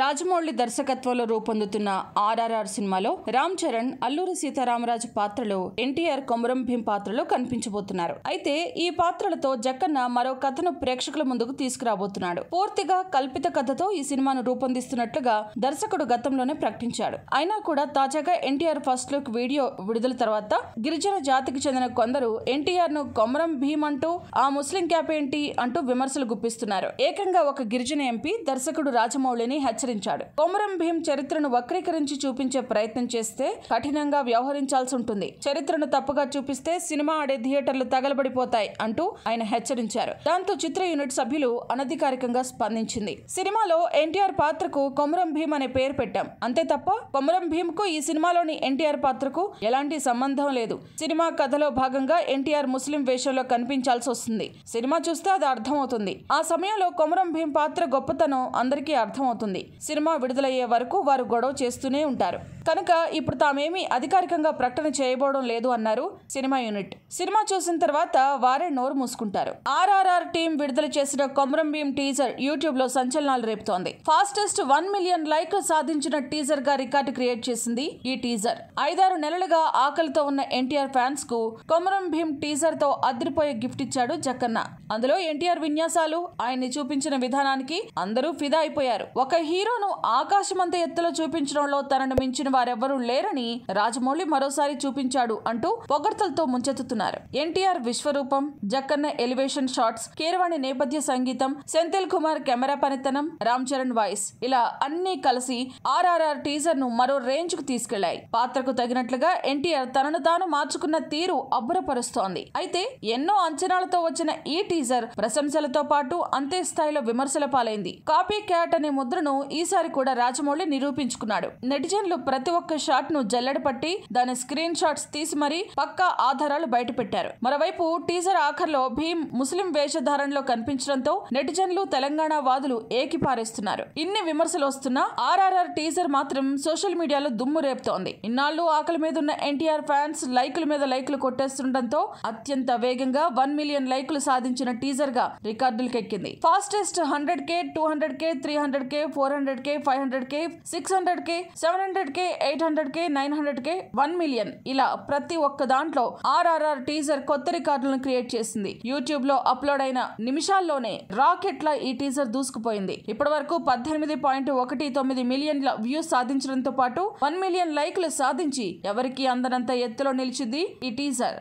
రాజమౌళి దర్శకత్వంలో రూపొందుతున్న ఆర్ఆర్ఆర్ సినిమాలో రామ్ చరణ్ అల్లూరి సీతారామరాజు పాత్రలో ఎన్టీఆర్ కొమరం భీం పాత్రలో కనిపించబోతున్నారు అయితే ఈ పాత్రలతో జక్కన్న మరో కథను ప్రేక్షకుల ముందుకు తీసుకురాబోతున్నాడు పూర్తిగా కల్పిత కథతో ఈ సినిమాను రూపొందిస్తున్నట్లుగా దర్శకుడు గతంలోనే ప్రకటించాడు అయినా కూడా తాజాగా ఎన్టీఆర్ ఫస్ట్ లుక్ వీడియో విడుదల తర్వాత గిరిజన జాతికి చెందిన కొందరు ఎన్టీఆర్ ను కొమరం భీం అంటూ ఆ ముస్లిం క్యాప్ ఏంటి అంటూ విమర్శలు గుప్పిస్తున్నారు ఏకంగా ఒక గిరిజన ఎంపీ దర్శకుడు రాజమౌళిని హెచ్చ హెచ్చరించాడు కొమరం భీం చరిత్రను వక్రీకరించి చూపించే ప్రయత్నం చేస్తే కఠినంగా వ్యవహరించాల్సి ఉంటుంది చరిత్రను తప్పుగా చూపిస్తే సినిమా ఆడే థియేటర్లు తగలబడిపోతాయి అంటూ ఆయన హెచ్చరించారు దాంతో చిత్ర యూనిట్ సభ్యులు అనధికారికంగా స్పందించింది సినిమాలో ఎన్టీఆర్ పాత్రకు కొమరం భీం అనే పేరు పెట్టాం అంతే తప్ప కొమరం భీం కు ఈ సినిమాలోని ఎన్టీఆర్ పాత్రకు ఎలాంటి సంబంధం లేదు సినిమా కథలో భాగంగా ఎన్టీఆర్ ముస్లిం వేషంలో కనిపించాల్సి వస్తుంది సినిమా చూస్తే అది అర్థమవుతుంది ఆ సమయంలో కొమరం భీం పాత్ర గొప్పతనం అందరికీ అర్థమవుతుంది సినిమా విడుదలయ్యే వరకు వారు గొడవ చేస్తూనే ఉంటారు కనుక ఇప్పుడు తామేమీ అధికారికంగా ప్రకటన చేయబోవడం లేదు అన్నారు సినిమా యూనిట్ సినిమా చూసిన తర్వాత వారే నోరు మూసుకుంటారు ఆర్ఆర్ఆర్ టీం విడుదల చేసిన కొమరం భీం టీజర్ యూట్యూబ్ లో సంచలనాలు రేపుతోంది ఫాస్టెస్ట్ వన్ మిలియన్ లైక్ సాధించిన టీజర్ గా రికార్డు క్రియేట్ చేసింది ఈ టీజర్ ఐదారు నెలలుగా ఆకలితో ఉన్న ఎన్టీఆర్ ఫ్యాన్స్ కు కొమరం భీం టీజర్ తో అదిరిపోయే గిఫ్ట్ ఇచ్చాడు జక్కన్న అందులో ఎన్టీఆర్ విన్యాసాలు ఆయన్ని చూపించిన విధానానికి అందరూ ఫిదా అయిపోయారు ఒక హీరో హీరోను ఆకాశమంత ఎత్తులో చూపించడంలో తనను మించిన వారెవ్వరూ లేరని రాజమౌళి మరోసారి చూపించాడు అంటూ పొగడ్తలతో ముంచెత్తుతున్నారు ఎన్టీఆర్ విశ్వరూపం జక్కన్న ఎలివేషన్ షాట్స్ కీరవాణి నేపథ్య సంగీతం సెంథిల్ కుమార్ కెమెరా పనితనం రామ్ చరణ్ వాయిస్ ఇలా అన్ని కలిసి ఆర్ఆర్ఆర్ టీజర్ ను మరో రేంజ్ కు తీసుకెళ్లాయి పాత్రకు తగినట్లుగా ఎన్టీఆర్ తనను తాను మార్చుకున్న తీరు అబ్బురపరుస్తోంది అయితే ఎన్నో అంచనాలతో వచ్చిన ఈ టీజర్ ప్రశంసలతో పాటు అంతే స్థాయిలో విమర్శల పాలైంది కాపీ క్యాట్ అనే ముద్రను ఈసారి కూడా రాజమౌళి నిరూపించుకున్నాడు నెటిజన్లు ప్రతి ఒక్క షాట్ ను జల్లెడపట్టి దాని స్క్రీన్ షాట్స్ తీసి మరీ పక్కా ఆధారాలు బయటపెట్టారు మరోవైపు టీజర్ ఆఖర్లో భీమ్ ముస్లిం వేషధారణలో కనిపించడంతో నెటిజన్లు తెలంగాణ వాదులు ఏకిపారేస్తున్నారు ఇన్ని విమర్శలు వస్తున్నా ఆర్ఆర్ఆర్ టీజర్ మాత్రం సోషల్ మీడియాలో దుమ్ము రేపుతోంది ఇన్నాళ్లు ఆకలి మీద ఉన్న ఎన్టీఆర్ ఫ్యాన్స్ లైకుల మీద లైకులు కొట్టేస్తుండటంతో అత్యంత వేగంగా వన్ మిలియన్ లైకులు సాధించిన టీజర్ గా రికార్డులకెక్కింది fastest hundred K two hundred K three hundred K four hundred hundred K five hundred K six hundred K seven hundred K eight hundred K nine hundred K one million ఇలా ప్రతి ఒక్క దాంట్లో RRR teaser కొత్త రికార్డులను create చేసింది YouTube లో upload అయిన నిమిషాల్లోనే రాకెట్ల ఈ టీజర్ దూసుకుపోయింది ఇప్పటి వరకు పద్దెనిమిది పాయింట్ ఒకటి తొమ్మిది మిలియన్ల వ్యూస్ సాధించడంతో పాటు వన్ మిలియన్ లైక్లు సాధించి ఎవరికి అందనంత ఎత్తులో నిలిచింది ఈ టీజర్